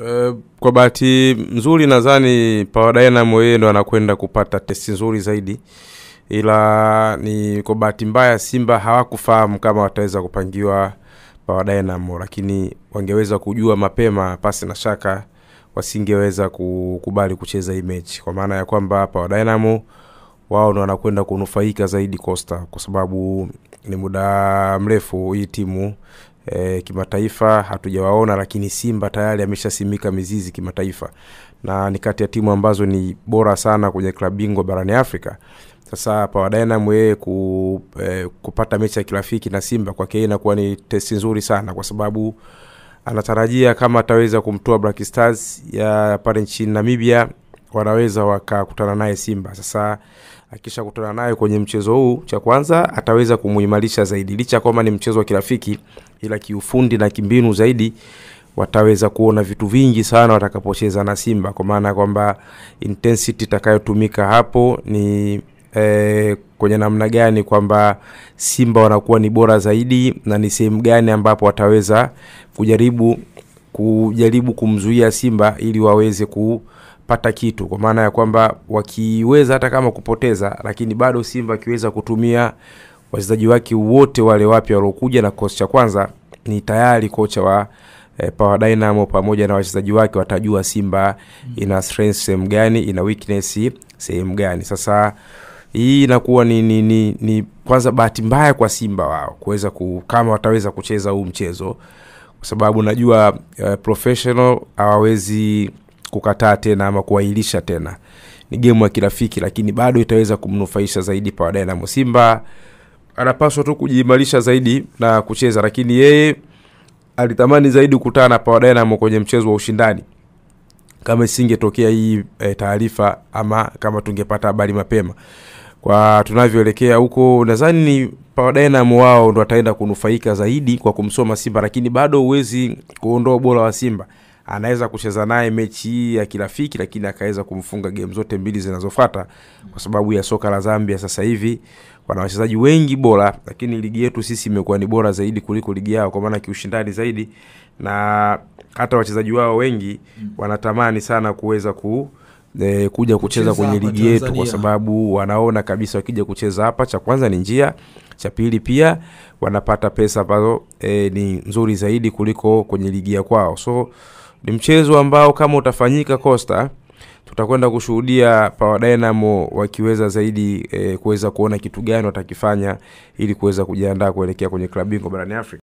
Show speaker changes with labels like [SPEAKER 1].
[SPEAKER 1] Uh, kwa bahati nzuri nadhani Power Dynamo yeye ndo anakwenda kupata testi nzuri zaidi, ila ni kwa bahati mbaya Simba hawakufahamu kama wataweza kupangiwa Power lakini wangeweza kujua mapema, pasi na shaka wasingeweza kukubali kucheza hii mechi, kwa maana ya kwamba Power Dynamo wao ndo wanakwenda kunufaika zaidi Costa, kwa sababu ni muda mrefu hii timu e, kimataifa hatujawaona, lakini Simba tayari ameshasimika mizizi kimataifa na ni kati ya timu ambazo ni bora sana kwenye klabu bingwa barani Afrika. Sasa pawadinam yeye ku, e, kupata mechi ya kirafiki na Simba kwake inakuwa ni testi nzuri sana, kwa sababu anatarajia kama ataweza kumtoa Black Stars ya pale nchini Namibia wanaweza wakakutana naye Simba. Sasa akishakutana naye kwenye mchezo huu, cha kwanza ataweza kumuimarisha zaidi, licha kwamba ni mchezo wa kirafiki, ila kiufundi na kimbinu zaidi wataweza kuona vitu vingi sana watakapocheza na Simba, kwa maana ya kwamba intensity itakayotumika hapo ni e, kwenye namna gani kwamba Simba wanakuwa ni bora zaidi na ni sehemu gani ambapo wataweza kujaribu kujaribu kumzuia Simba ili waweze kupata kitu, kwa maana ya kwamba wakiweza hata kama kupoteza, lakini bado Simba akiweza kutumia wachezaji wake wote wale wapya waliokuja na kikosi cha kwanza, ni tayari kocha wa eh, Power Dynamo pamoja na wachezaji wake watajua Simba ina strength sehemu gani, ina weakness sehemu gani. Sasa hii inakuwa ni, ni, ni, ni kwanza bahati mbaya kwa Simba wao kuweza kama wataweza kucheza huu mchezo kwa sababu najua uh, professional hawawezi kukataa tena ama kuahirisha tena ni gemu ya kirafiki lakini bado itaweza kumnufaisha zaidi pawadinamo simba anapaswa tu kujiimarisha zaidi na kucheza lakini yeye alitamani zaidi kukutana na kwenye mchezo wa ushindani kama isingetokea hii e, taarifa ama kama tungepata habari mapema kwa tunavyoelekea huko nadhani Pawadynam wao ndo wataenda kunufaika zaidi kwa kumsoma Simba, lakini bado huwezi kuondoa ubora wa Simba. Anaweza kucheza naye mechi hii ya kirafiki, lakini akaweza kumfunga game zote mbili zinazofuata, kwa sababu ya soka la Zambia sasa hivi wana wachezaji wengi bora, lakini ligi yetu sisi imekuwa ni bora zaidi kuliko ligi yao, kwa maana kiushindani zaidi, na hata wachezaji wao wengi wanatamani sana kuweza ku e, kuja kucheza, kwenye ligi yetu, kwa sababu wanaona kabisa wakija kucheza hapa, cha kwanza ni njia, cha pili pia wanapata pesa ambazo e, ni nzuri zaidi kuliko kwenye ligi ya kwao. So ni mchezo ambao kama utafanyika Costa, tutakwenda kushuhudia Power Dynamo wakiweza zaidi e, kuweza kuona kitu gani watakifanya ili kuweza kujiandaa kuelekea kwenye klabu bingwa barani Afrika.